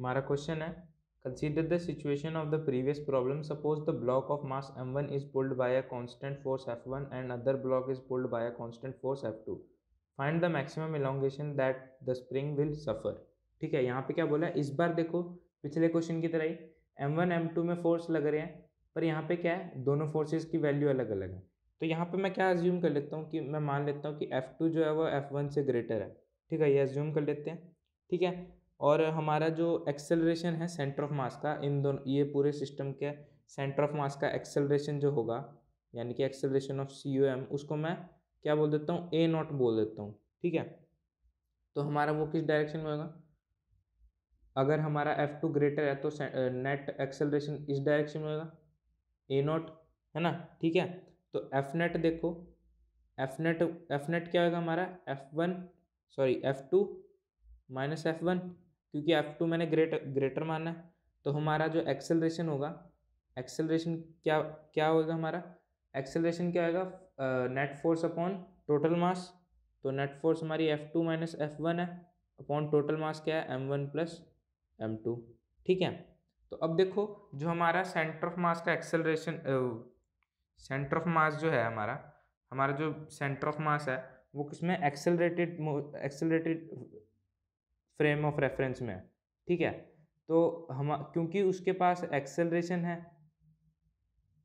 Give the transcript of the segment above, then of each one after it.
हमारा क्वेश्चन है consider the situation of the previous problem suppose the block of mass M one is pulled by a constant force F one and other block is pulled by a constant force F two find the maximum elongation that the spring will suffer ठीक है यहाँ पे क्या बोला इस बार देखो पिछले question की तरह ही एम वन एम टू में फोर्स लग रहे हैं पर यहाँ पे क्या है दोनों फोर्सेज की वैल्यू अलग अलग है तो यहाँ पे मैं क्या एज्यूम कर लेता हूँ कि मैं मान लेता हूँ कि एफ टू जो है वो एफ वन से ग्रेटर है ठीक है ये एज्यूम कर लेते हैं ठीक है और हमारा जो एक्सेलरेशन है सेंटर ऑफ मास का इन दोनों ये पूरे सिस्टम के सेंटर ऑफ मास का एक्सेलरेशन जो होगा यानी कि acceleration of C O M उसको मैं क्या बोल देता हूँ ए नॉट बोल देता हूँ ठीक है तो हमारा वो किस डायरेक्शन में होगा अगर हमारा एफ टू ग्रेटर है तो नेट एक्सेलरेशन इस डायरेक्शन में होगा ए नॉट है ना ठीक है तो एफ नेट देखो एफ नेट एफ नेट क्या होगा हमारा F one sorry F two minus F one क्योंकि एफ टू मैंने ग्रेट ग्रेटर माना है तो हमारा जो एक्सेलरेशन होगा एक्सेलरेशन क्या क्या होगा हमारा एक्सेलरेशन क्या होगा net force upon total mass तो नेट फोर्स हमारी F two minus F one है अपॉन टोटल मास क्या है M one plus M two ठीक है तो अब देखो जो हमारा सेंटर ऑफ मास का एक्सेलरेशन सेंटर ऑफ मास जो है हमारा हमारा जो सेंटर ऑफ मास है वो किसमें accelerated accelerated frame of reference में ठीक है तो हम क्योंकि उसके पास एक्सेलरेशन है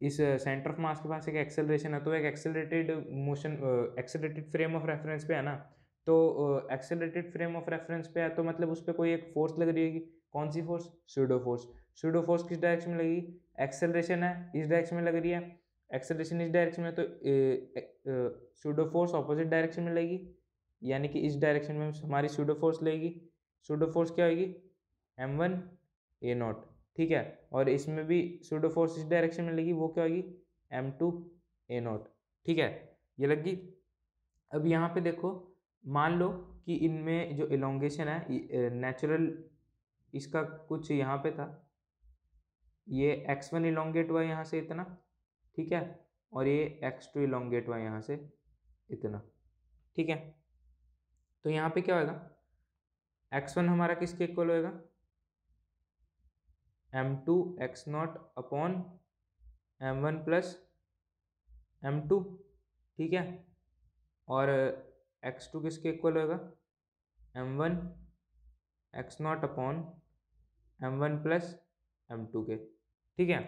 इस सेंटर ऑफ मास के पास एक एक्सेलरेशन है तो एक accelerated motion accelerated frame of reference पे है ना तो एक्सेलरेटेड फ्रेम ऑफ रेफरेंस पे है तो मतलब उस पर कोई एक फोर्स लग रही है कौन सी force pseudo force pseudo force किस डायरेक्शन में लगेगी एक्सेलरेशन है इस डायरेक्शन में लग रही है एक्सेलरेशन इस डायरेक्शन में तो सूडो फोर्स ऑपोजिट डायरेक्शन में लगेगी यानी कि इस डायरेक्शन में हमारी सूडो फोर्स लगेगी सूडो फोर्स क्या होगी एम वन ए नॉट ठीक है और इसमें भी सूडो फोर्स इस डायरेक्शन में लगी वो क्या होगी एम टू ए नॉट ठीक है ये लग गई अब यहाँ पे देखो मान लो कि इनमें जो इलोंगेशन है नेचुरल इसका कुछ यहाँ पे था ये एक्स वन इलोंगेट हुआ यहाँ से इतना ठीक है और ये एक्स टू इलोंगेट हुआ यहाँ से इतना ठीक है तो यहाँ पे क्या होगा एक्स वन हमारा किसके इक्वल होएगा M two X naught upon M one plus M two ठीक है और एक्स uh, टू किसके इक्वल होएगा M one X naught upon M one plus M two के ठीक है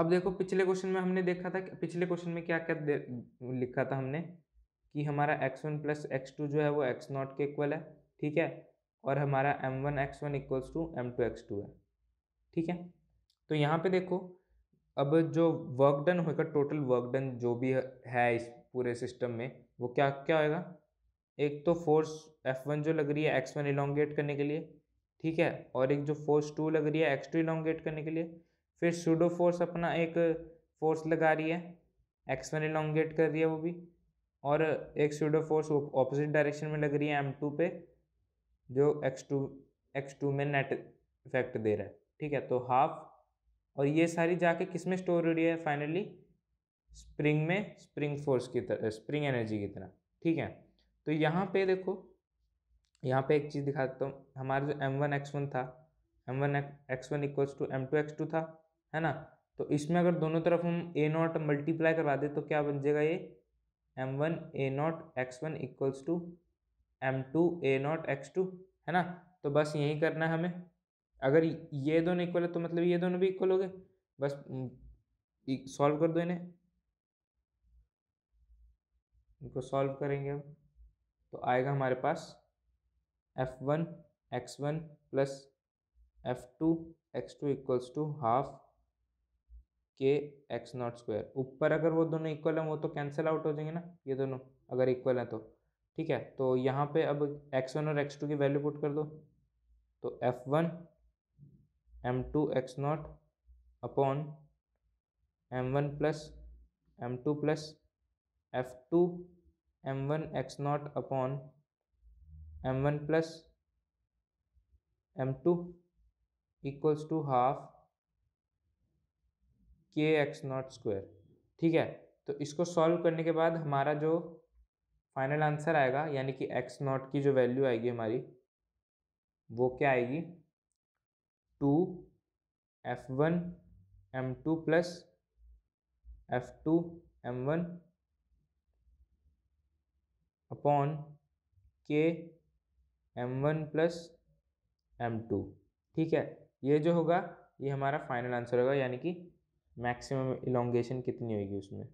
अब देखो पिछले क्वेश्चन में हमने देखा था पिछले क्वेश्चन में क्या क्या लिखा था हमने कि हमारा X one plus X two जो है वो एक्स नॉट के इक्वल है ठीक है और हमारा M one X one equals to M two X two है ठीक है तो यहाँ पे देखो अब जो वर्क डन होगा टोटल वर्क डन जो भी है इस पूरे सिस्टम में वो क्या क्या होएगा एक तो फोर्स एफ वन जो लग रही है एक्स वन इलोंगेट करने के लिए ठीक है और एक जो फोर्स टू लग रही है एक्स टू इलॉन्गेट करने के लिए फिर सूडो फोर्स अपना एक फोर्स लगा रही है एक्स वन इलोंगेट कर रही है वो भी और एक सूडो फोर्स ऑपोजिट डायरेक्शन में लग रही है एम टू पे जो एक्स टू एक्स टू में नेट इफेक्ट दे रहा है ठीक है तो हाफ और ये सारी जाके किस में स्टोर हो रही है फाइनली स्प्रिंग में स्प्रिंग फोर्स की तरह स्प्रिंग एनर्जी की तरह ठीक है तो यहाँ पे देखो यहाँ पे एक चीज़ दिखाता हूँ हमारा जो एम वन एक्स वन था M one X one equals to M two X two था है ना तो इसमें अगर दोनों तरफ हम ए नॉट मल्टीप्लाई करवा दें तो क्या बन जाएगा ये M one A naught X one equals to M two A naught X two है ना तो बस यही करना है हमें अगर ये दोनों इक्वल है तो मतलब ये दोनों भी इक्वल हो गए बस सॉल्व कर दो इन्हें इनको सॉल्व करेंगे हम तो आएगा हमारे पास F one X one plus F two X two equals to half K X naught square ऊपर अगर वो दोनों इक्वल हैं वो तो कैंसिल आउट हो जाएंगे ना ये दोनों अगर इक्वल हैं तो ठीक है तो यहाँ पे अब एक्स वन और एक्स टू की वैल्यू पुट कर दो तो F one M two X naught upon M one plus M two plus F two M one X naught upon M one plus M two equals to half K X naught square ठीक है तो इसको solve करने के बाद हमारा जो final answer आएगा यानी कि एक्स नॉट की जो वैल्यू आएगी हमारी वो क्या आएगी two F one M two plus F two M one upon K M one plus M two ठीक है ये जो होगा ये हमारा फाइनल आंसर होगा यानी कि मैक्सिमम इलोंगेशन कितनी होगी उसमें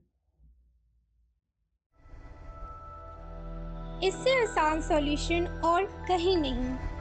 इससे आसान सॉल्यूशन और कहीं नहीं